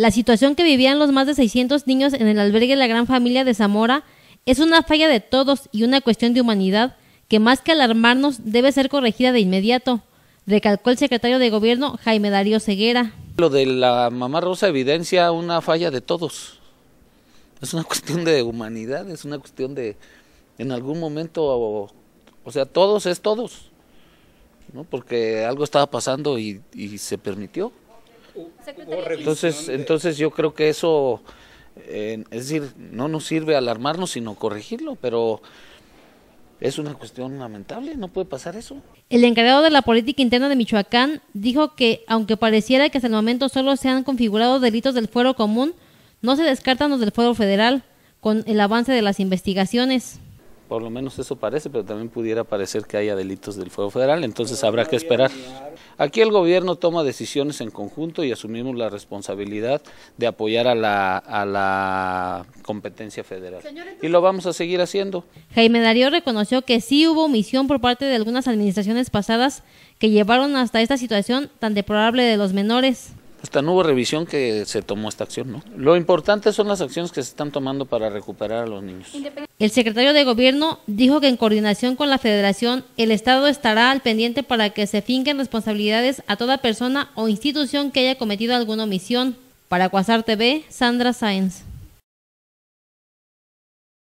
La situación que vivían los más de 600 niños en el albergue La Gran Familia de Zamora es una falla de todos y una cuestión de humanidad que más que alarmarnos debe ser corregida de inmediato, recalcó el secretario de Gobierno Jaime Darío Ceguera. Lo de la mamá Rosa evidencia una falla de todos. Es una cuestión de humanidad, es una cuestión de en algún momento, o, o sea, todos es todos, ¿no? porque algo estaba pasando y, y se permitió. Entonces, entonces yo creo que eso, eh, es decir, no nos sirve alarmarnos, sino corregirlo, pero es una cuestión lamentable, no puede pasar eso. El encargado de la política interna de Michoacán dijo que, aunque pareciera que hasta el momento solo se han configurado delitos del fuero común, no se descartan los del fuero federal con el avance de las investigaciones. Por lo menos eso parece, pero también pudiera parecer que haya delitos del fuero federal, entonces habrá que esperar. Aquí el gobierno toma decisiones en conjunto y asumimos la responsabilidad de apoyar a la, competencia federal. Y lo vamos a seguir haciendo. Jaime Darío reconoció que sí hubo omisión por parte de algunas administraciones pasadas que llevaron hasta esta situación tan deplorable de los menores. Hasta no hubo revisión que se tomó esta acción. ¿no? Lo importante son las acciones que se están tomando para recuperar a los niños. El secretario de Gobierno dijo que en coordinación con la Federación, el Estado estará al pendiente para que se finquen responsabilidades a toda persona o institución que haya cometido alguna omisión. Para Cuasar TV, Sandra Sáenz.